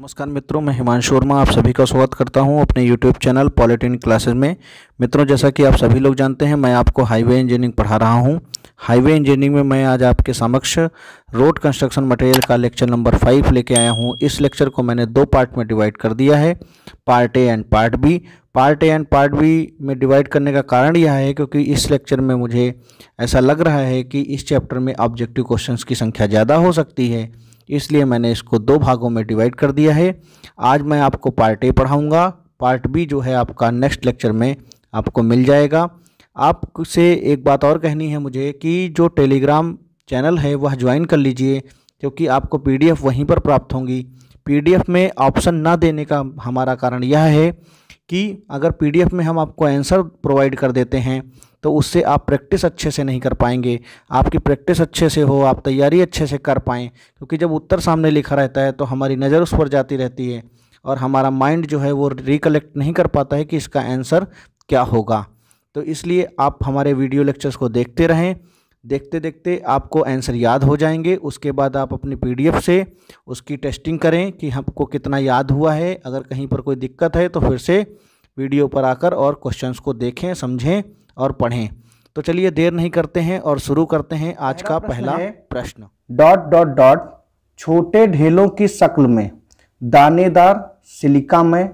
नमस्कार मित्रों मैं हिमांशु वर्मा आप सभी का स्वागत करता हूं अपने यूट्यूब चैनल पॉलिटिन क्लासेस में मित्रों जैसा कि आप सभी लोग जानते हैं मैं आपको हाईवे इंजीनियरिंग पढ़ा रहा हूं हाईवे इंजीनियरिंग में मैं आज आपके समक्ष रोड कंस्ट्रक्शन मटेरियल का लेक्चर नंबर फाइव लेके आया हूँ इस लेक्चर को मैंने दो पार्ट में डिवाइड कर दिया है part A and part B part A and part B में डिवाइड करने का कारण यह है क्योंकि इस लेक्चर में मुझे ऐसा लग रहा है कि इस चैप्टर में ऑब्जेक्टिव क्वेश्चंस की संख्या ज़्यादा हो सकती है इसलिए मैंने इसको दो भागों में डिवाइड कर दिया है आज मैं आपको पार्ट ए पढ़ाऊँगा पार्ट बी जो है आपका नेक्स्ट लेक्चर में आपको मिल जाएगा आपसे एक बात और कहनी है मुझे कि जो टेलीग्राम चैनल है वह ज्वाइन कर लीजिए क्योंकि आपको पीडीएफ वहीं पर प्राप्त होंगी पीडीएफ में ऑप्शन ना देने का हमारा कारण यह है कि अगर पीडीएफ में हम आपको आंसर प्रोवाइड कर देते हैं तो उससे आप प्रैक्टिस अच्छे से नहीं कर पाएंगे आपकी प्रैक्टिस अच्छे से हो आप तैयारी अच्छे से कर पाएँ क्योंकि जब उत्तर सामने लिखा रहता है तो हमारी नज़र उस पर जाती रहती है और हमारा माइंड जो है वो रिकलेक्ट नहीं कर पाता है कि इसका आंसर क्या होगा तो इसलिए आप हमारे वीडियो लेक्चर्स को देखते रहें देखते देखते आपको आंसर याद हो जाएंगे उसके बाद आप अपनी पीडीएफ से उसकी टेस्टिंग करें कि हमको कितना याद हुआ है अगर कहीं पर कोई दिक्कत है तो फिर से वीडियो पर आकर और क्वेश्चंस को देखें समझें और पढ़ें तो चलिए देर नहीं करते हैं और शुरू करते हैं आज का पहला प्रश्न डॉट डॉट डॉट छोटे ढेलों की शक्ल में दानेदार सिलिका में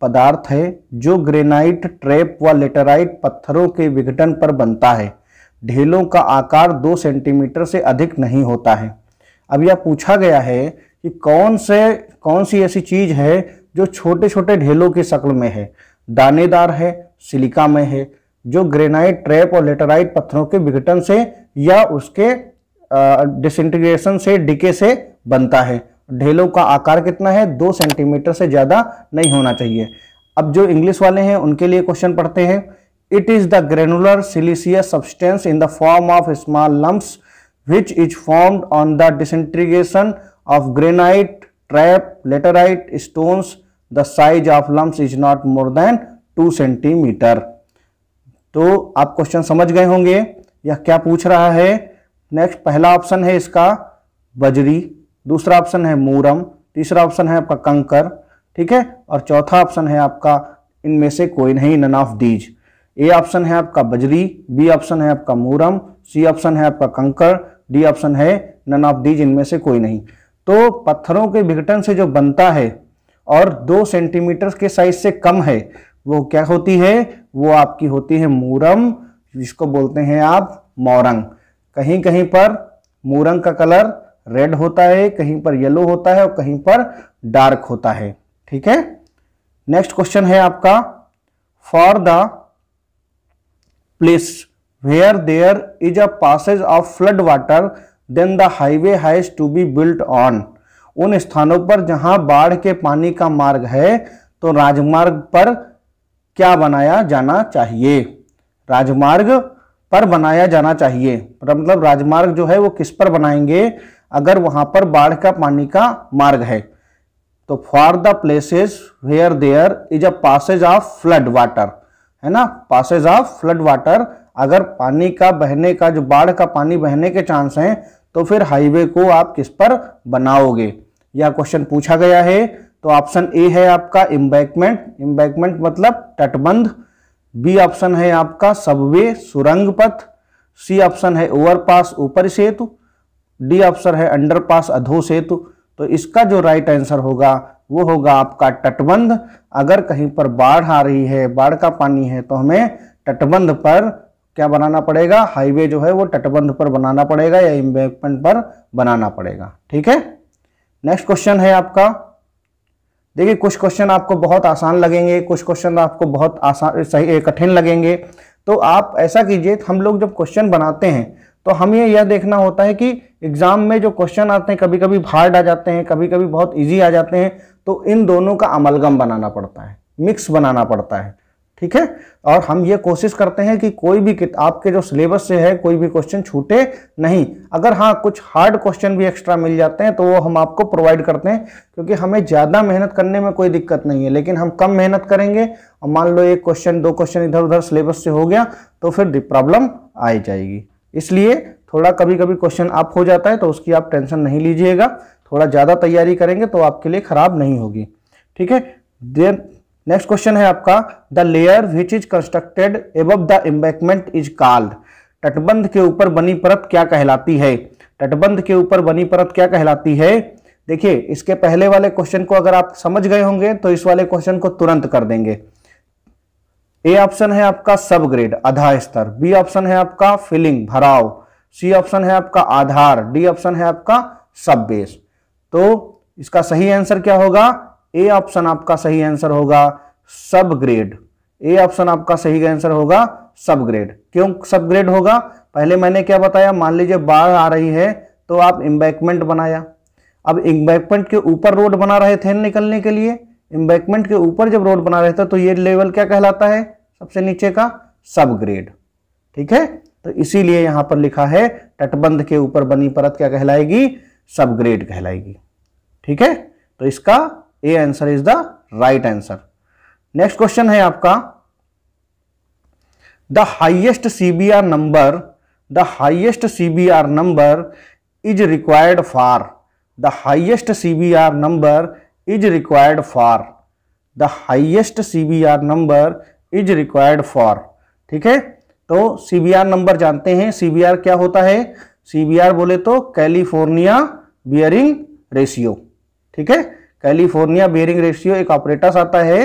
पदार्थ है जो ग्रेनाइट ट्रैप व लेटराइट पत्थरों के विघटन पर बनता है ढेलों का आकार दो सेंटीमीटर से अधिक नहीं होता है अब यह पूछा गया है कि कौन से कौन सी ऐसी चीज़ है जो छोटे छोटे ढेलों की शक्ल में है दानेदार है सिलिका में है जो ग्रेनाइट ट्रैप और लेटराइट पत्थरों के विघटन से या उसके डिसइंटीग्रेशन से डिके से बनता है ढेलों का आकार कितना है दो सेंटीमीटर से ज़्यादा नहीं होना चाहिए अब जो इंग्लिश वाले हैं उनके लिए क्वेश्चन पढ़ते हैं it is the granular siliceous substance in the form of small lumps which is formed on the disintegration of granite trap laterite stones the size of lumps is not more than two centimetre तो आप question समझ गए होंगे यह क्या पूछ रहा है नेक्स्ट पहला ऑप्शन है इसका बजरी दूसरा ऑप्शन है मूरम तीसरा ऑप्शन है आपका कंकर ठीक है और चौथा ऑप्शन है आपका इनमें से कोई नहीं none of these A option है आपका बजरी बी ऑप्शन है आपका मूरम सी ऑप्शन है आपका कंकर डी ऑप्शन है नन ऑफ दीज इनमें से कोई नहीं तो पत्थरों के विघटन से जो बनता है और दो सेंटीमीटर के साइज से कम है वो क्या होती है वो आपकी होती है मूरम जिसको बोलते हैं आप मोरंग कहीं कहीं पर मूरंग का कलर रेड होता है कहीं पर येलो होता है और कहीं पर डार्क होता है ठीक है नेक्स्ट क्वेश्चन है आपका for the place where there is a passage of flood water then the highway has to be built on उन स्थानों पर जहां बाढ़ के पानी का मार्ग है तो राजमार्ग पर क्या बनाया जाना चाहिए राजमार्ग पर बनाया जाना चाहिए मतलब राजमार्ग जो है वो किस पर बनाएंगे अगर वहां पर बाढ़ का पानी का मार्ग है तो for the places where there is a passage of flood water है ना पासेज ऑफ फ्लड वाटर अगर पानी का बहने का जो बाढ़ का पानी बहने के चांस हैं तो फिर हाईवे को आप किस पर बनाओगे यह क्वेश्चन पूछा गया है तो ऑप्शन ए है आपका इम्बैकमेंट इम्बैकमेंट मतलब तटबंध बी ऑप्शन है आपका सबवे सुरंग पथ सी ऑप्शन है ओवरपास ऊपर सेतु डी ऑप्शन है अंडरपास अधो सेतु तो इसका जो राइट आंसर होगा वो होगा आपका तटबंध अगर कहीं पर बाढ़ आ रही है बाढ़ का पानी है तो हमें तटबंध पर क्या बनाना पड़ेगा हाईवे जो है वो तटबंध पर बनाना पड़ेगा या इम्बैकमेंट पर बनाना पड़ेगा ठीक है नेक्स्ट क्वेश्चन है आपका देखिए कुछ क्वेश्चन आपको बहुत आसान लगेंगे कुछ क्वेश्चन आपको बहुत आसान सही कठिन लगेंगे तो आप ऐसा कीजिए हम लोग जब क्वेश्चन बनाते हैं तो हमें यह देखना होता है कि एग्ज़ाम में जो क्वेश्चन आते हैं कभी कभी हार्ड आ जाते हैं कभी कभी बहुत ईजी आ जाते हैं तो इन दोनों का अमलगम बनाना पड़ता है मिक्स बनाना पड़ता है ठीक है और हम ये कोशिश करते हैं कि कोई भी आपके जो सिलेबस से है कोई भी क्वेश्चन छूटे नहीं अगर हाँ कुछ हार्ड क्वेश्चन भी एक्स्ट्रा मिल जाते हैं तो वो हम आपको प्रोवाइड करते हैं क्योंकि हमें ज़्यादा मेहनत करने में कोई दिक्कत नहीं है लेकिन हम कम मेहनत करेंगे और मान लो एक क्वेश्चन दो क्वेश्चन इधर उधर सिलेबस से हो गया तो फिर प्रॉब्लम आ जाएगी इसलिए थोड़ा कभी कभी क्वेश्चन आप हो जाता है तो उसकी आप टेंशन नहीं लीजिएगा थोड़ा ज़्यादा तैयारी करेंगे तो आपके लिए ख़राब नहीं होगी ठीक है देन नेक्स्ट क्वेश्चन है आपका the layer which is constructed above the embankment is called तटबंध के ऊपर बनी परत क्या कहलाती है तटबंध के ऊपर बनी परत क्या कहलाती है देखिए इसके पहले वाले क्वेश्चन को अगर आप समझ गए होंगे तो इस वाले क्वेश्चन को तुरंत कर देंगे ए ऑप्शन है आपका सब ग्रेड आधा स्तर बी ऑप्शन है आपका फिलिंग भराव सी ऑप्शन है आपका आधार डी ऑप्शन है आपका सब बेस तो इसका सही आंसर क्या होगा ए ऑप्शन आपका सही आंसर होगा सब ग्रेड ए ऑप्शन आपका सही आंसर होगा सब ग्रेड क्यों सब ग्रेड होगा पहले मैंने क्या बताया मान लीजिए बाढ़ आ रही है तो आप इम्बैकमेंट बनाया अब इम्बैकमेंट के ऊपर रोड बना रहे थे निकलने के लिए इम्बैकमेंट के ऊपर जब रोड बना रहे थे तो ये लेवल क्या कहलाता है सबसे नीचे का सब ग्रेड ठीक है तो इसीलिए यहां पर लिखा है तटबंध के ऊपर बनी परत क्या कहलाएगी सब ग्रेड कहलाएगी ठीक है तो इसका A answer is the right answer next question है आपका the highest CBR number the highest CBR number is required for the highest CBR number is required for the highest CBR number is required for ठीक है तो CBR number जानते हैं CBR क्या होता है सीबीआर बोले तो कैलिफोर्निया बियरिंग रेशियो ठीक है कैलिफोर्निया बियरिंग रेशियो एक ऑपरेटस आता है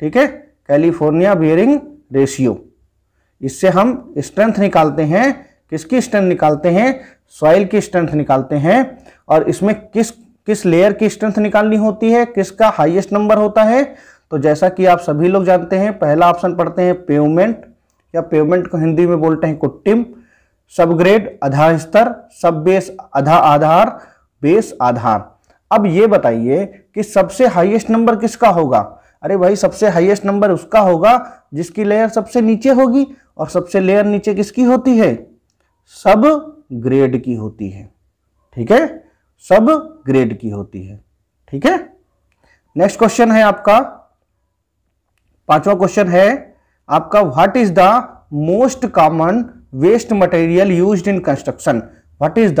ठीक है कैलिफोर्निया बियरिंग रेशियो इससे हम स्ट्रेंथ निकालते हैं किसकी स्ट्रेंथ निकालते हैं सॉइल की स्ट्रेंथ निकालते हैं और इसमें किस किस लेयर की स्ट्रेंथ निकालनी होती है किसका हाईएस्ट नंबर होता है तो जैसा कि आप सभी लोग जानते हैं पहला ऑप्शन पढ़ते हैं पेवमेंट या पेवमेंट को हिंदी में बोलते हैं कुट्टिम सब ग्रेड आधा स्तर सब बेस आधा आधार बेस आधार अब ये बताइए कि सबसे हाईएस्ट नंबर किसका होगा अरे भाई सबसे हाईएस्ट नंबर उसका होगा जिसकी लेयर सबसे नीचे होगी और सबसे लेयर नीचे किसकी होती है सब ग्रेड की होती है ठीक है सब ग्रेड की होती है ठीक है नेक्स्ट क्वेश्चन है आपका पांचवा क्वेश्चन है आपका what is the most common waste material used in construction what is the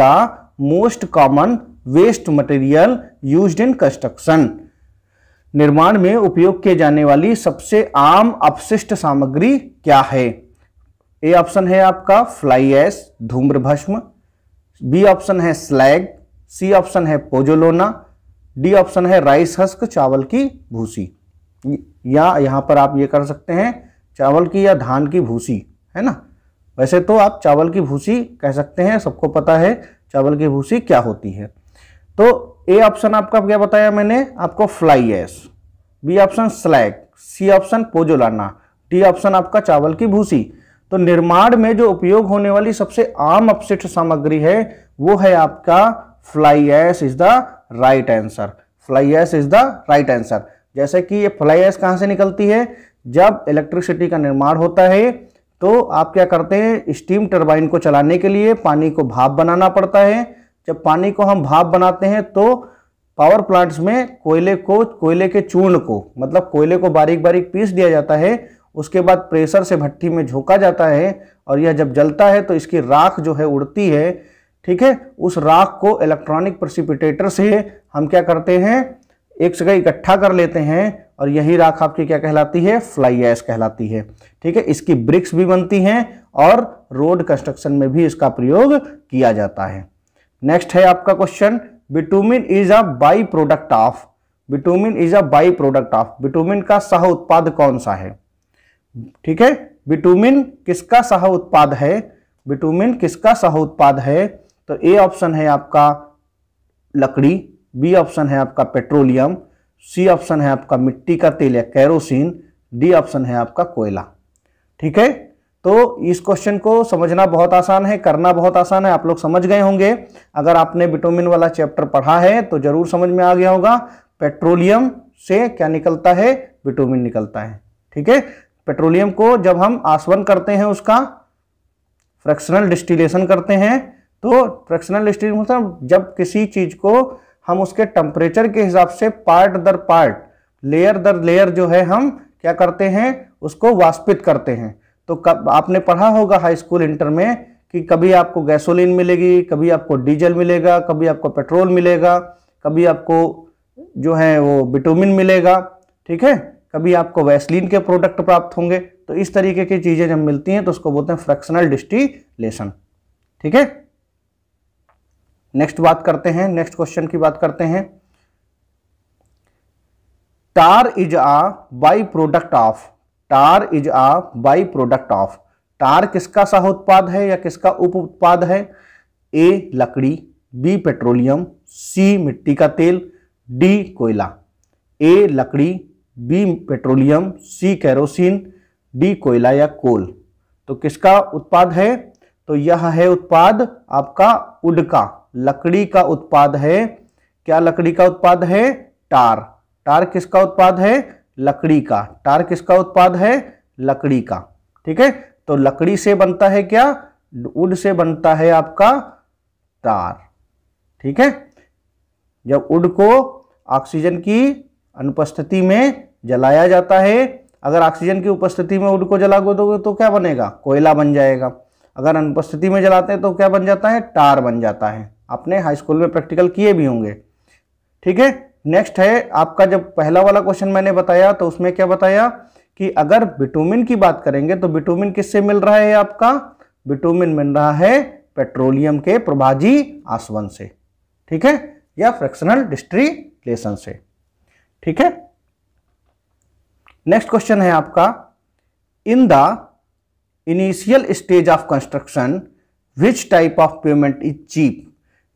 most common waste material used in construction निर्माण में उपयोग किए जाने वाली सबसे आम अपशिष्ट सामग्री क्या है ए ऑप्शन है आपका फ्लाई एस धूम्र भस्म बी ऑप्शन है स्लैग सी ऑप्शन है पोजोलोना डी ऑप्शन है राइस हस्क चावल की भूसी या यहाँ पर आप ये कर सकते हैं चावल की या धान की भूसी है ना वैसे तो आप चावल की भूसी कह सकते हैं सबको पता है चावल की भूसी क्या होती है तो ए ऑप्शन आपका क्या बताया मैंने आपको fly ash B option slag C option pozzolana D option आपका चावल की भूसी तो निर्माण में जो उपयोग होने वाली सबसे आम अपशिष्ट सामग्री है वो है आपका fly ash is the right answer fly ash is the right answer जैसे कि ये फ्लाई एस कहाँ से निकलती है जब इलेक्ट्रिसिटी का निर्माण होता है तो आप क्या करते हैं स्टीम टर्बाइन को चलाने के लिए पानी को भाप बनाना पड़ता है जब पानी को हम भाप बनाते हैं तो पावर प्लांट्स में कोयले को कोयले के चूर्ण को मतलब कोयले को बारीक बारीक पीस दिया जाता है उसके बाद प्रेशर से भट्टी में झोंका जाता है और यह जब जलता है तो इसकी राख जो है उड़ती है ठीक है उस राख को इलेक्ट्रॉनिक प्रसिपिटेटर से हम क्या करते हैं एक जगह इकट्ठा कर लेते हैं और यही राख आपकी क्या कहलाती है फ्लाई एस कहलाती है ठीक है इसकी ब्रिक्स भी बनती हैं और रोड कंस्ट्रक्शन में भी इसका प्रयोग किया जाता है नेक्स्ट है आपका question bitumen is a by product of bitumen is a by product of bitumen का सह उत्पाद कौन सा है ठीक है बिटूमिन किसका सह उत्पाद है बिटूमिन किसका सह उत्पाद है तो ए ऑप्शन है आपका लकड़ी बी ऑप्शन है आपका पेट्रोलियम सी ऑप्शन है आपका मिट्टी का तेल या कैरोसिन डी ऑप्शन है आपका कोयला ठीक है तो इस क्वेश्चन को समझना बहुत आसान है करना बहुत आसान है आप लोग समझ गए होंगे अगर आपने विटोमिन वाला चैप्टर पढ़ा है तो जरूर समझ में आ गया होगा पेट्रोलियम से क्या निकलता है विटोमिन निकलता है ठीक है पेट्रोलियम को जब हम आसवन करते हैं उसका फ्रैक्शनल डिस्टिलेशन करते हैं तो फ्रैक्शनल मतलब डिस्टिलेशन जब किसी चीज़ को हम उसके टेम्परेचर के हिसाब से पार्ट दर पार्ट लेयर दर लेयर जो है हम क्या करते हैं उसको वाष्पित करते हैं तो कब आपने पढ़ा होगा हाई स्कूल इंटर में कि कभी आपको गैसोलीन मिलेगी कभी आपको डीजल मिलेगा कभी आपको पेट्रोल मिलेगा कभी आपको जो है वो विटामिन मिलेगा ठीक है कभी आपको वैसलीन के प्रोडक्ट प्राप्त होंगे तो इस तरीके की चीज़ें जब मिलती हैं तो उसको बोलते हैं फ्रैक्शनल डिस्टिलेशन ठीक है नेक्स्ट बात करते हैं नेक्स्ट क्वेश्चन की बात करते हैं tar is a by product of tar is a by product of tar किसका सह उत्पाद है या किसका उप उत्पाद है ए लकड़ी बी पेट्रोलियम सी मिट्टी का तेल डी कोयला ए लकड़ी B petroleum C kerosene D कोयला या कोल तो किसका उत्पाद है तो यह है उत्पाद आपका उड का लकड़ी का उत्पाद है क्या लकड़ी का उत्पाद है टार टार किसका उत्पाद है लकड़ी का टार किसका उत्पाद है लकड़ी का ठीक है तो लकड़ी से बनता है क्या उड से बनता है आपका टार ठीक है जब उड को ऑक्सीजन की अनुपस्थिति में जलाया जाता है अगर ऑक्सीजन की उपस्थिति में उड को जला दोगे तो क्या बनेगा कोयला बन जाएगा अगर अनुपस्थिति में जलाते हैं तो क्या बन जाता है टार बन जाता है आपने हाई स्कूल में प्रैक्टिकल किए भी होंगे ठीक है नेक्स्ट है आपका जब पहला वाला क्वेश्चन मैंने बताया तो उसमें क्या बताया कि अगर विटोमिन की बात करेंगे तो विटोमिन किससे मिल रहा है आपका विटोमिन मिल रहा है पेट्रोलियम के प्रभाजी आसवन से ठीक है या फ्रैक्शनल डिस्ट्रीलेशन से ठीक है नेक्स्ट क्वेश्चन है आपका in the initial stage of construction which type of pavement is cheap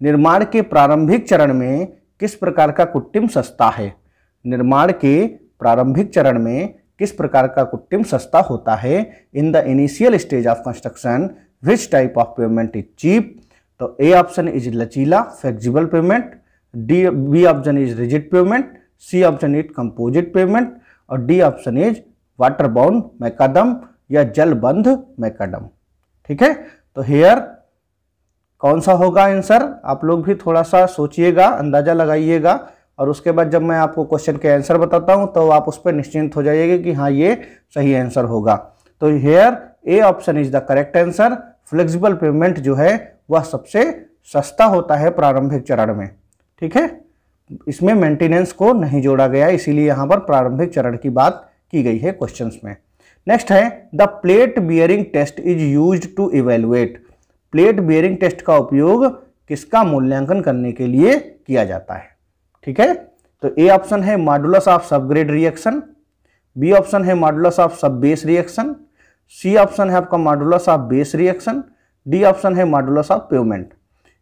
निर्माण के प्रारंभिक चरण में किस प्रकार का कुट्टिम सस्ता है निर्माण के प्रारंभिक चरण में किस प्रकार का कुट्टिम सस्ता होता है in the initial stage of construction which type of pavement is cheap तो ए ऑप्शन इज लचीला flexible pavement D B option is rigid pavement C option is composite pavement और D option is water bound macadam या जलबंध macadam ठीक है तो hair कौन सा होगा आंसर आप लोग भी थोड़ा सा सोचिएगा अंदाज़ा लगाइएगा और उसके बाद जब मैं आपको क्वेश्चन के आंसर बताता हूँ तो आप उस पर निश्चिंत हो जाइएगा कि हाँ ये सही आंसर होगा तो here A option is the correct answer flexible pavement जो है वह सबसे सस्ता होता है प्रारंभिक चरण में ठीक है इसमें मेंटेनेंस को नहीं जोड़ा गया इसीलिए यहाँ पर प्रारंभिक चरण की बात की गई है क्वेश्चंस में नेक्स्ट है the plate bearing test is use to evaluate plate bearing test का उपयोग किसका मूल्यांकन करने के लिए किया जाता है ठीक है तो ए ऑप्शन है modulus of subgrade reaction B option है modulus of sub base reaction C option है आपका modulus of base reaction D option है modulus of pavement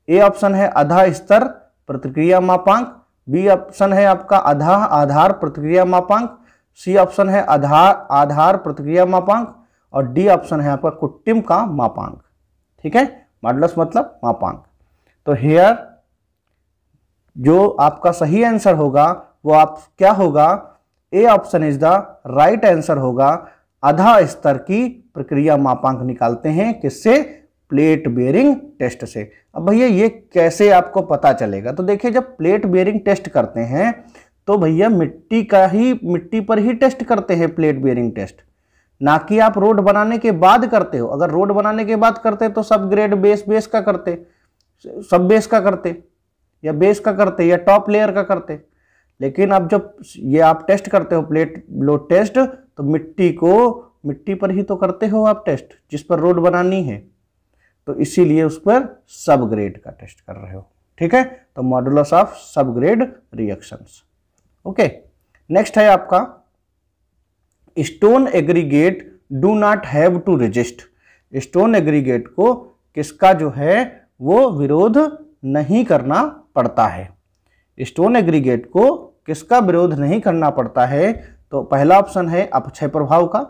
A option है आधा स्तर प्रतिक्रिया मापांक बी ऑप्शन है आपका आधा आधार प्रतिक्रिया मापांक सी ऑप्शन है आधार आधार प्रतिक्रिया मापांक और डी ऑप्शन है आपका कुट्टिम का मापांक ठीक है मॉडलस मतलब मापांक तो हेयर जो आपका सही आंसर होगा वो आप क्या होगा A option is the right answer होगा आधा स्तर की प्रक्रिया मापांक निकालते हैं किससे प्लेट बेयरिंग टेस्ट से अब भैया ये कैसे आपको पता चलेगा तो देखिए जब प्लेट बेयरिंग टेस्ट करते हैं तो भैया मिट्टी का ही मिट्टी पर ही टेस्ट करते हैं प्लेट बेयरिंग टेस्ट ना कि आप रोड बनाने के बाद करते हो अगर रोड बनाने के बाद करते तो सब ग्रेड बेस बेस का करते सब बेस का करते या बेस का करते या टॉप लेयर का करते लेकिन अब जब ये आप टेस्ट करते हो प्लेट लोड टेस्ट तो मिट्टी को मिट्टी पर ही तो करते हो आप टेस्ट जिस पर रोड बनानी है तो इसीलिए उस पर सब ग्रेड का टेस्ट कर रहे हो ठीक है तो modulus of sub grade reactions okay next है आपका stone aggregate do not have to resist stone aggregate को किसका जो है वो विरोध नहीं करना पड़ता है स्टोन एग्रीगेट को किसका विरोध नहीं करना पड़ता है तो पहला ऑप्शन है अपक्षय प्रभाव का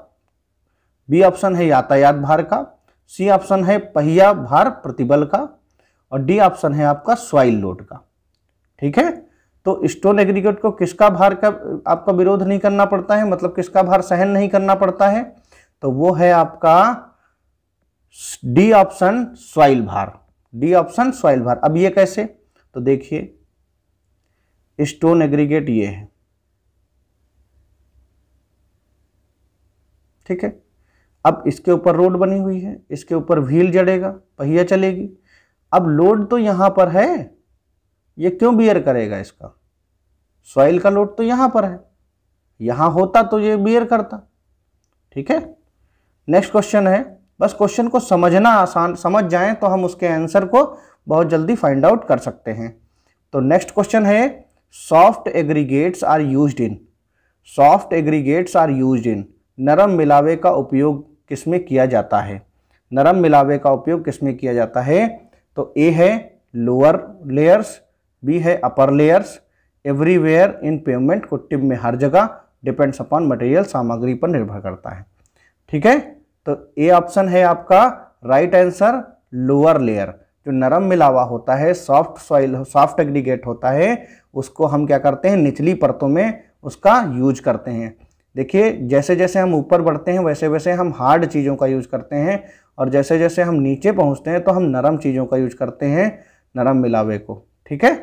बी ऑप्शन है यातायात भार का सी ऑप्शन है पहिया भार प्रतिबल का और डी ऑप्शन है आपका स्वाइल लोड का ठीक है तो स्टोन एग्रीगेट को किसका भार का आपका विरोध नहीं करना पड़ता है मतलब किसका भार सहन नहीं करना पड़ता है तो वो है आपका डी ऑप्शन सॉइल भार डी ऑप्शन सॉइल भार अब ये कैसे तो देखिए स्टोन एग्रीगेट ये है ठीक है अब इसके ऊपर रोड बनी हुई है इसके ऊपर व्हील जड़ेगा पहिया चलेगी अब लोड तो यहां पर है ये क्यों बियर करेगा इसका सॉइल का लोड तो यहाँ पर है यहाँ होता तो ये बियर करता ठीक है नेक्स्ट क्वेश्चन है बस क्वेश्चन को समझना आसान समझ जाएं तो हम उसके आंसर को बहुत जल्दी फाइंड आउट कर सकते हैं तो नेक्स्ट क्वेश्चन है soft aggregates are used in soft aggregates are used in नरम मिलावे का उपयोग किसमें किया जाता है नरम मिलावे का उपयोग किसमें किया जाता है तो ए है लोअर लेयर्स बी है upper layers everywhere in pavement को टिप में हर जगह डिपेंड्स अपॉन मटेरियल सामग्री पर निर्भर करता है ठीक है तो ए ऑप्शन है आपका राइट आंसर लोअर लेयर जो नरम मिलावा होता है सॉफ्ट सॉइल सॉफ्ट एग्रीगेट होता है उसको हम क्या करते हैं निचली परतों में उसका यूज करते हैं देखिए जैसे जैसे हम ऊपर बढ़ते हैं वैसे वैसे हम हार्ड चीज़ों का यूज करते हैं और जैसे जैसे हम नीचे पहुंचते हैं तो हम नरम चीज़ों का यूज करते हैं नरम मिलावे को ठीक है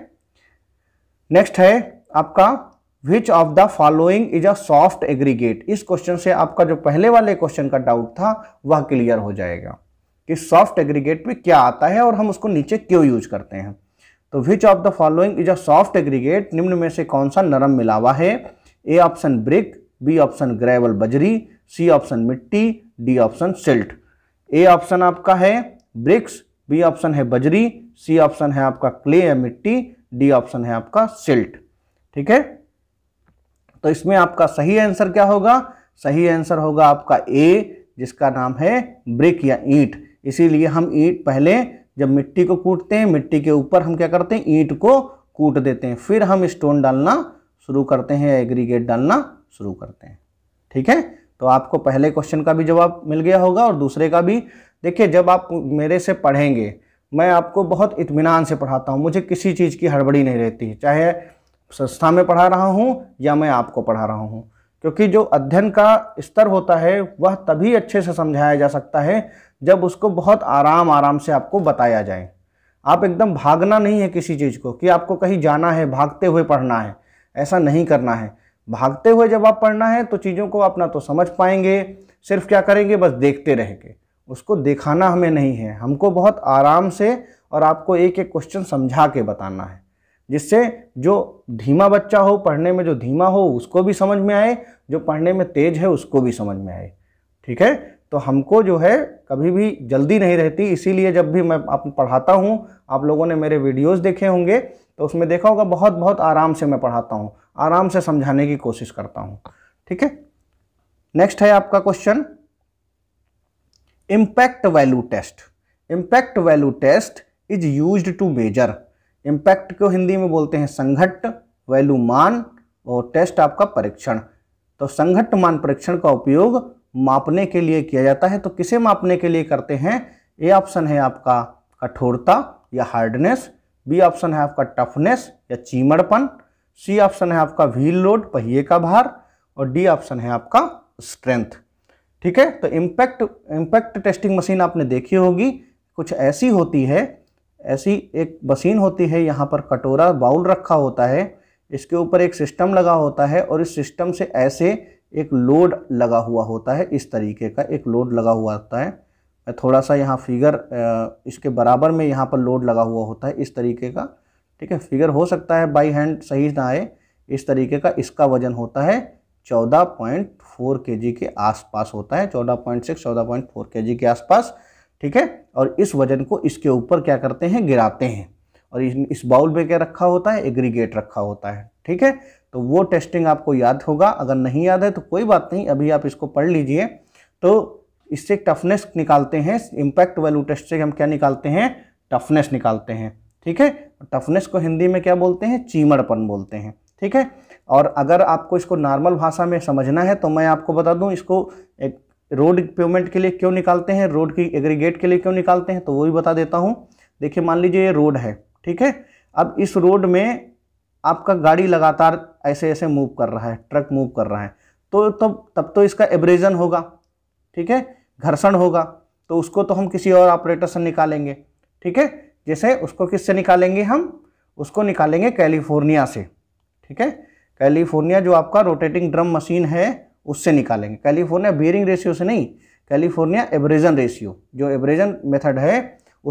नेक्स्ट है आपका which of the following is a soft aggregate इस क्वेश्चन से आपका जो पहले वाले क्वेश्चन का डाउट था वह क्लियर हो जाएगा कि सॉफ्ट एग्रीगेट में क्या आता है और हम उसको नीचे क्यों यूज करते हैं तो which of the following is a soft aggregate निम्न में से कौन सा नरम मिलावा है A option brick B option gravel बजरी सी ऑप्शन मिट्टी D option silt A option आपका है ब्रिक्स बी ऑप्शन है बजरी सी ऑप्शन है आपका क्ले या मिट्टी डी ऑप्शन है आपका सिल्ट ठीक है तो इसमें आपका सही आंसर क्या होगा सही आंसर होगा आपका ए जिसका नाम है ब्रिक या ईंट इसीलिए हम ईंट पहले जब मिट्टी को कूटते हैं मिट्टी के ऊपर हम क्या करते हैं ईंट को कूट देते हैं फिर हम स्टोन डालना शुरू करते हैं एग्रीगेट डालना शुरू करते हैं ठीक है तो आपको पहले क्वेश्चन का भी जवाब मिल गया होगा और दूसरे का भी देखिए जब आप मेरे से पढ़ेंगे मैं आपको बहुत इतमान से पढ़ाता हूँ मुझे किसी चीज़ की हड़बड़ी नहीं रहती चाहे संस्था में पढ़ा रहा हूँ या मैं आपको पढ़ा रहा हूँ क्योंकि जो अध्ययन का स्तर होता है वह तभी अच्छे से समझाया जा सकता है जब उसको बहुत आराम आराम से आपको बताया जाए आप एकदम भागना नहीं है किसी चीज़ को कि आपको कहीं जाना है भागते हुए पढ़ना है ऐसा नहीं करना है भागते हुए जब आप पढ़ना है तो चीज़ों को आप ना तो समझ पाएंगे सिर्फ क्या करेंगे बस देखते रहेंगे उसको दिखाना हमें नहीं है हमको बहुत आराम से और आपको एक एक क्वेश्चन समझा के बताना है जिससे जो धीमा बच्चा हो पढ़ने में जो धीमा हो उसको भी समझ में आए जो पढ़ने में तेज है उसको भी समझ में आए ठीक है तो हमको जो है कभी भी जल्दी नहीं रहती इसीलिए जब भी मैं आप पढ़ाता हूँ आप लोगों ने मेरे वीडियोस देखे होंगे तो उसमें देखा होगा बहुत बहुत आराम से मैं पढ़ाता हूँ आराम से समझाने की कोशिश करता हूँ ठीक है नेक्स्ट है आपका question impact value test impact value test is use to measure impact को हिंदी में बोलते हैं संघट वैल्यू मान और टेस्ट आपका परीक्षण तो संघट मान परीक्षण का उपयोग मापने के लिए किया जाता है तो किसे मापने के लिए करते हैं ए ऑप्शन है आपका कठोरता या हार्डनेस बी ऑप्शन है आपका टफनेस या चीमड़पन सी ऑप्शन है आपका व्हील लोड पहिए का भार और डी ऑप्शन है आपका स्ट्रेंथ ठीक है तो इम्पैक्ट इम्पैक्ट टेस्टिंग मशीन आपने देखी होगी कुछ ऐसी होती है ऐसी एक मशीन होती है यहाँ पर कटोरा बाउल रखा होता है इसके ऊपर एक सिस्टम लगा होता है और इस सिस्टम से ऐसे एक लोड लगा हुआ होता है इस तरीके का एक लोड लगा हुआ होता है मैं थोड़ा सा यहाँ फिगर इसके बराबर में यहाँ पर लोड लगा हुआ होता है इस तरीके का ठीक है फिगर हो सकता है बाई हैंड सही ना आए इस तरीके का इसका वजन होता है चौदह पॉइंट फोर के जी के आसपास होता है चौदह पॉइंट सिक्स चौदह पॉइंट फोर के जी के आसपास ठीक है और इस वजन को इसके ऊपर क्या करते हैं गिराते हैं और इस बाउल में क्या रखा होता है एग्रीगेट रखा होता है ठीक है तो वो टेस्टिंग आपको याद होगा अगर नहीं याद है तो कोई बात नहीं अभी आप इसको पढ़ लीजिए तो इससे टफनेस निकालते हैं इम्पैक्ट वैल्यू टेस्ट से हम क्या निकालते हैं टफनेस निकालते हैं ठीक है टफनेस को हिंदी में क्या बोलते हैं चीमड़पन बोलते हैं ठीक है और अगर आपको इसको नॉर्मल भाषा में समझना है तो मैं आपको बता दूं इसको एक रोड पेमेंट के लिए क्यों निकालते हैं रोड की एग्रीगेट के लिए क्यों निकालते हैं तो वो भी बता देता हूँ देखिए मान लीजिए ये रोड है ठीक है अब इस रोड में आपका गाड़ी लगातार ऐसे ऐसे मूव कर रहा है ट्रक मूव कर रहा है तो तब तब तो इसका एब्रेजन होगा ठीक है घर्षण होगा तो उसको तो हम किसी और ऑपरेटर से निकालेंगे ठीक है जैसे उसको किससे निकालेंगे हम उसको निकालेंगे कैलिफोर्निया से ठीक है कैलिफोर्निया जो आपका रोटेटिंग ड्रम मशीन है उससे निकालेंगे कैलिफोर्निया बियरिंग रेशियो से नहीं कैलिफोर्निया एवरेजन रेशियो जो एवरेजन मेथड है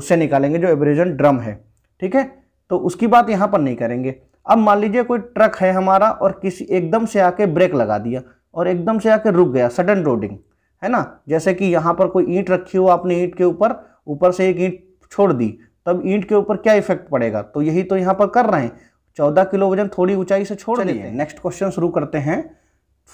उससे निकालेंगे जो एवरेजन ड्रम है ठीक है तो उसकी बात यहाँ पर नहीं करेंगे अब मान लीजिए कोई ट्रक है हमारा और किसी एकदम से आके ब्रेक लगा दिया और एकदम से आके रुक गया सडन रोडिंग है ना जैसे कि यहाँ पर कोई ईंट रखी हो आपने ईंट के ऊपर ऊपर से एक ईंट छोड़ दी तब ईंट के ऊपर क्या इफेक्ट पड़ेगा तो यही तो यहाँ पर कर रहे हैं चौदह किलो वजन थोड़ी ऊंचाई से छोड़ दिए नेक्स्ट क्वेश्चन शुरू करते हैं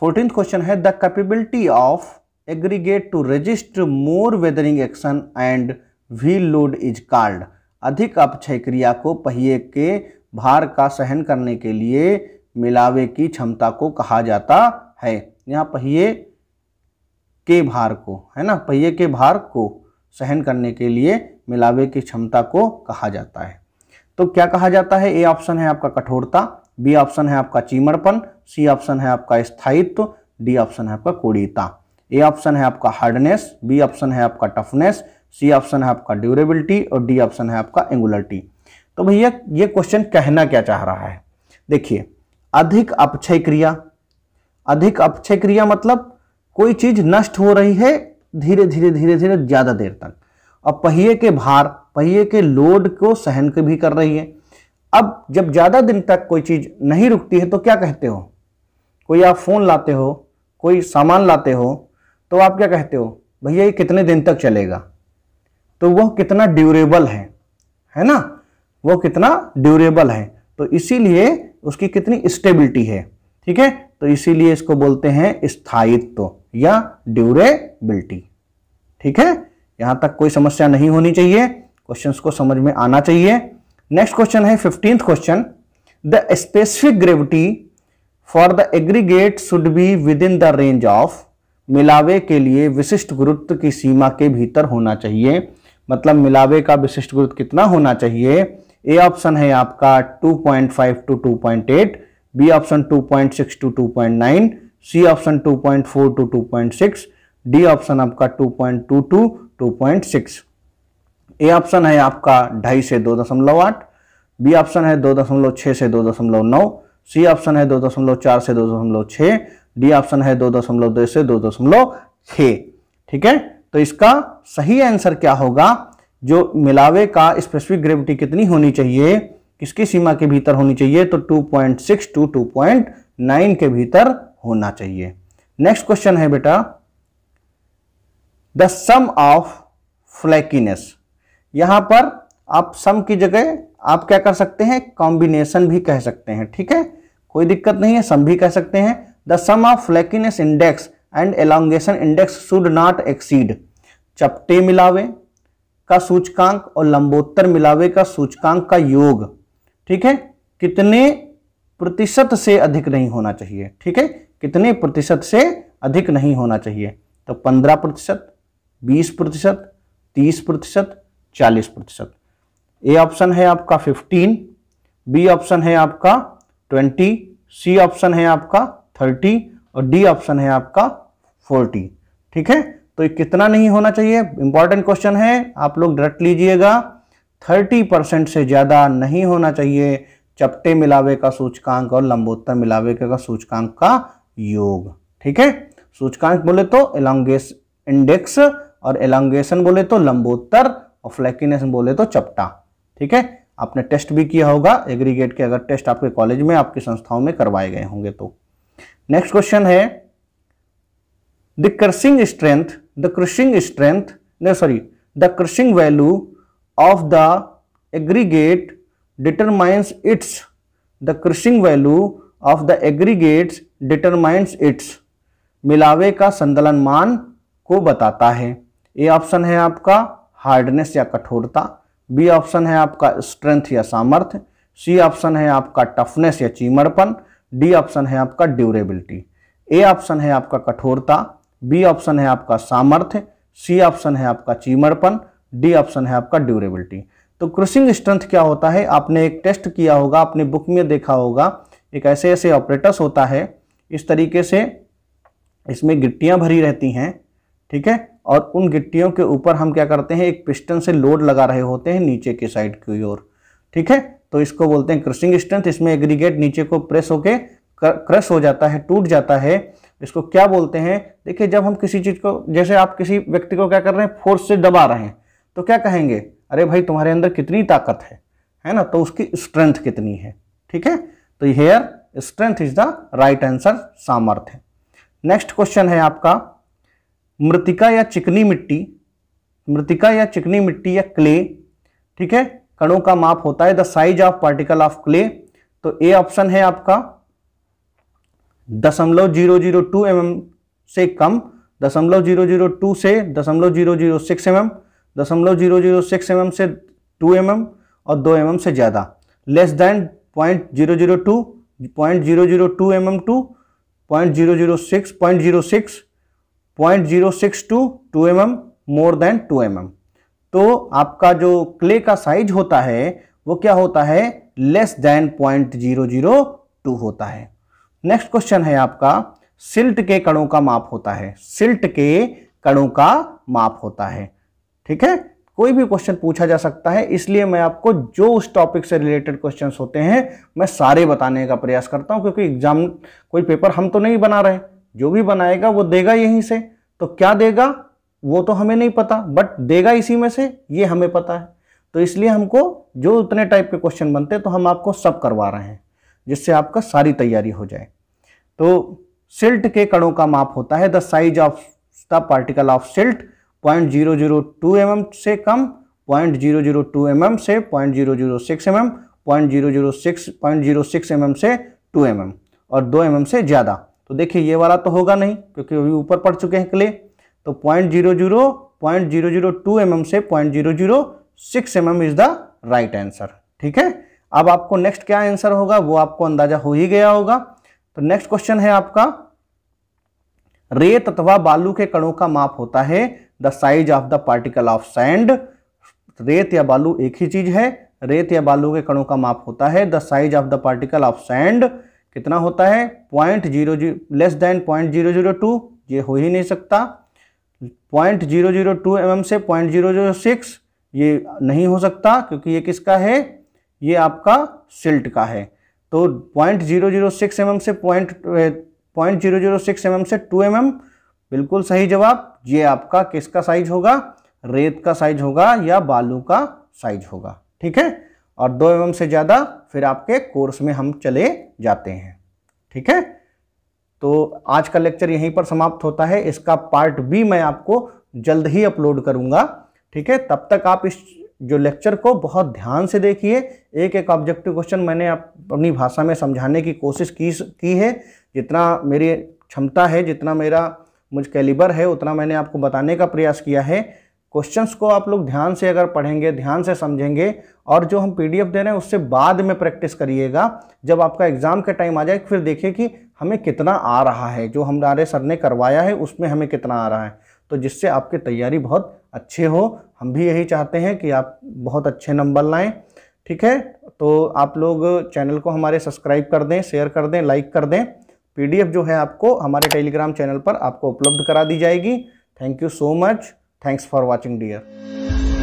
फोर्टीन क्वेश्चन है the capability of aggregate to resist more weathering action and wheel load is called अधिक अपक्षय क्रिया को पहिए के भार का सहन करने के लिए मिलावे की क्षमता को कहा जाता है यहाँ पहिए के भार को है ना पहिए के भार को सहन करने के लिए मिलावे की क्षमता को कहा जाता है तो क्या कहा जाता है ए ऑप्शन है आपका कठोरता बी ऑप्शन है आपका चीमड़पन सी ऑप्शन है आपका स्थायित्व डी ऑप्शन है आपका कोड़ीता ए ऑप्शन है आपका हार्डनेस बी ऑप्शन है आपका टफनेस सी ऑप्शन है आपका ड्यूरेबिलिटी और डी ऑप्शन है आपका एंगुलरिटी तो भैया ये क्वेश्चन कहना क्या चाह रहा है देखिए अधिक अपक्षय क्रिया अधिक अपक्षय क्रिया मतलब कोई चीज नष्ट हो रही है धीरे धीरे धीरे धीरे ज्यादा देर तक अब पहिए के भार पहिए के लोड को सहन के भी कर रही है अब जब ज़्यादा दिन तक कोई चीज़ नहीं रुकती है तो क्या कहते हो कोई आप फ़ोन लाते हो कोई सामान लाते हो तो आप क्या कहते हो भैया ये कितने दिन तक चलेगा तो वह कितना ड्यूरेबल है है ना वो कितना ड्यूरेबल है तो इसीलिए उसकी कितनी स्टेबिलिटी है ठीक है तो इसीलिए इसको बोलते हैं स्थायित्व या ड्यूरेबिलिटी ठीक है यहां तक कोई समस्या नहीं होनी चाहिए क्वेश्चन को समझ में आना चाहिए नेक्स्ट क्वेश्चन है fifteenth question the specific gravity for the aggregate should be within the range of मिलावे के लिए विशिष्ट गुरुत्व की सीमा के भीतर होना चाहिए मतलब मिलावे का विशिष्ट गुरुत्व कितना होना चाहिए ए ऑप्शन है आपका 2.5 to 2.8 B option 2.6 to 2.9 C option 2.4 to 2.6 D option आपका 2.22 2.6 ए ऑप्शन है आपका ढाई से दो दशमलव आठ बी ऑप्शन है दो दशमलव छः से दो दशमलव नौ सी ऑप्शन है दो दशमलव चार से दो दशमलव छः डी ऑप्शन है दो दशमलव दो से दो दशमलव छः ठीक है तो इसका सही आंसर क्या होगा जो मिलावे का स्पेसिफिक ग्रेविटी कितनी होनी चाहिए किसकी सीमा के भीतर होनी चाहिए तो 2.6 टू 2.9 के भीतर होना चाहिए नेक्स्ट क्वेश्चन है बेटा द सम ऑफ फ्लैकीनेस यहां पर आप सम की जगह आप क्या कर सकते हैं कॉम्बिनेशन भी कह सकते हैं ठीक है कोई दिक्कत नहीं है सम भी कह सकते हैं the sum of flakiness index and elongation index should not exceed चपटे मिलावे का सूचकांक और लंबोत्तर मिलावे का सूचकांक का योग ठीक है कितने प्रतिशत से अधिक नहीं होना चाहिए ठीक है कितने प्रतिशत से अधिक नहीं होना चाहिए तो पंद्रह प्रतिशत बीस प्रतिशत तीस प्रतिशत चालीस प्रतिशत ए ऑप्शन है आपका फिफ्टीन बी ऑप्शन है आपका ट्वेंटी सी ऑप्शन है आपका थर्टी और डी ऑप्शन है आपका फोर्टी ठीक है तो ये कितना नहीं होना चाहिए इंपॉर्टेंट क्वेश्चन है आप लोग डायरेक्ट लीजिएगा थर्टी परसेंट से ज़्यादा नहीं होना चाहिए चपटे मिलावे का सूचकांक और लंबोत्तर मिलावे का सूचकांक का योग ठीक है सूचकांक बोले तो एलोंगेस इंडेक्स और एलोंगेशन बोले तो लंबोत्तर और फ्लैकीनेस बोले तो चपटा ठीक है आपने टेस्ट भी किया होगा एग्रीगेट के अगर टेस्ट आपके कॉलेज में आपकी संस्थाओं में करवाए गए होंगे तो नेक्स्ट क्वेश्चन है the crushing strength the crushing strength sorry the crushing value of the aggregate determines its the crushing value of the aggregate determines its मिलावे का संदलन मान को बताता है ए ऑप्शन है आपका हार्डनेस या कठोरता बी ऑप्शन है आपका स्ट्रेंथ या सामर्थ्य सी ऑप्शन है आपका टफनेस या चीमड़पन डी ऑप्शन है आपका ड्यूरेबिलिटी ए ऑप्शन है आपका कठोरता बी ऑप्शन है आपका सामर्थ्य सी ऑप्शन है आपका चीमड़पन डी ऑप्शन है आपका ड्यूरेबिलिटी तो क्रूसिंग स्ट्रेंथ क्या होता है आपने एक टेस्ट किया होगा आपने बुक में देखा होगा एक ऐसे ऐसे ऑपरेटर्स होता है इस तरीके से इसमें गिट्टियाँ भरी रहती हैं ठीक है और उन गिट्टियों के ऊपर हम क्या करते हैं एक पिस्टन से लोड लगा रहे होते हैं नीचे के साइड की ओर ठीक है तो इसको बोलते हैं क्रशिंग स्ट्रेंथ इसमें एग्रीगेट नीचे को प्रेस होके क्रश हो जाता है टूट जाता है इसको क्या बोलते हैं देखिए जब हम किसी चीज़ को जैसे आप किसी व्यक्ति को क्या कर रहे हैं फोर्स से दबा रहे हैं तो क्या कहेंगे अरे भाई तुम्हारे अंदर कितनी ताकत है है ना तो उसकी स्ट्रेंथ कितनी है ठीक है तो here strength is the right answer सामर्थ्य नेक्स्ट क्वेश्चन है आपका मृतिका या चिकनी मिट्टी मृतिका या चिकनी मिट्टी या क्ले ठीक है कणों का माप होता है the size of particle of clay तो ए ऑप्शन है आपका दशमलव zero zero two M M से कम दशमलव जीरो जीरो टू से दशमलव zero zero six M M दशमलव zero zero six M M से टू एम एम और दो एम एम से ज़्यादा less than point zero zero two point zero zero two M M to point zero zero six point zero six point zero six to two M M more than two M M तो आपका जो clay का size होता है वो क्या होता है less than point zero zero two होता है नेक्स्ट क्वेश्चन है आपका सिल्ट के कणों का माप होता है सिल्ट के कणों का माप होता है ठीक है कोई भी क्वेश्चन पूछा जा सकता है इसलिए मैं आपको जो उस टॉपिक से रिलेटेड क्वेश्चन होते हैं मैं सारे बताने का प्रयास करता हूँ क्योंकि एग्जाम कोई पेपर हम तो नहीं बना रहे जो भी बनाएगा वो देगा यहीं से तो क्या देगा वो तो हमें नहीं पता बट देगा इसी में से ये हमें पता है तो इसलिए हमको जो उतने टाइप के क्वेश्चन बनते तो हम आपको सब करवा रहे हैं जिससे आपका सारी तैयारी हो जाए तो सिल्ट के कणों का माप होता है the size of the particle of silt point zero zero two M M से कम point zero zero two M M से point zero zero six M M point zero zero six point zero six M M से two M M और दो M mm M से ज़्यादा तो देखिए ये वाला तो होगा नहीं क्योंकि अभी ऊपर पड़ चुके हैं क्ले तो point zero zero point zero zero two M से point zero zero six M is the right answer ठीक है अब आपको नेक्स्ट क्या आंसर होगा वो आपको अंदाजा हो ही गया होगा तो नेक्स्ट क्वेश्चन है आपका रेत अथवा बालू के कणों का माप होता है the size of the particle of sand रेत या बालू एक ही चीज है रेत या बालू के कणों का माप होता है the size of the particle of sand कितना होता है point zero zero less than point zero zero two ये हो ही नहीं सकता point zero zero two M से पॉइंट जीरो जीरो सिक्स ये नहीं हो सकता क्योंकि ये किसका है ये आपका सिल्ट का है तो point zero zero six M से point point zero zero six M से टू एम mm, बिल्कुल सही जवाब ये आपका किसका साइज होगा रेत का साइज होगा या बालू का साइज होगा ठीक है और दो एम mm से ज़्यादा फिर आपके कोर्स में हम चले जाते हैं ठीक है तो आज का लेक्चर यहीं पर समाप्त होता है इसका पार्ट बी मैं आपको जल्द ही अपलोड करूँगा ठीक है तब तक आप इस जो लेक्चर को बहुत ध्यान से देखिए एक एक ऑब्जेक्टिव क्वेश्चन मैंने अपनी भाषा में समझाने की कोशिश की की है जितना मेरी क्षमता है जितना मेरा मुझ कैलिबर है उतना मैंने आपको बताने का प्रयास किया है क्वेश्चंस को आप लोग ध्यान से अगर पढ़ेंगे ध्यान से समझेंगे और जो हम पीडीएफ दे रहे हैं उससे बाद में प्रैक्टिस करिएगा जब आपका एग्ज़ाम का टाइम आ जाए फिर देखिए कि हमें कितना आ रहा है जो हमारे सर ने करवाया है उसमें हमें कितना आ रहा है तो जिससे आपकी तैयारी बहुत अच्छे हो हम भी यही चाहते हैं कि आप बहुत अच्छे नंबर लाएँ ठीक है तो आप लोग चैनल को हमारे सब्सक्राइब कर दें शेयर कर दें लाइक कर दें पीडीएफ जो है आपको हमारे टेलीग्राम चैनल पर आपको उपलब्ध करा दी जाएगी thank you so much Thanks for watching dear.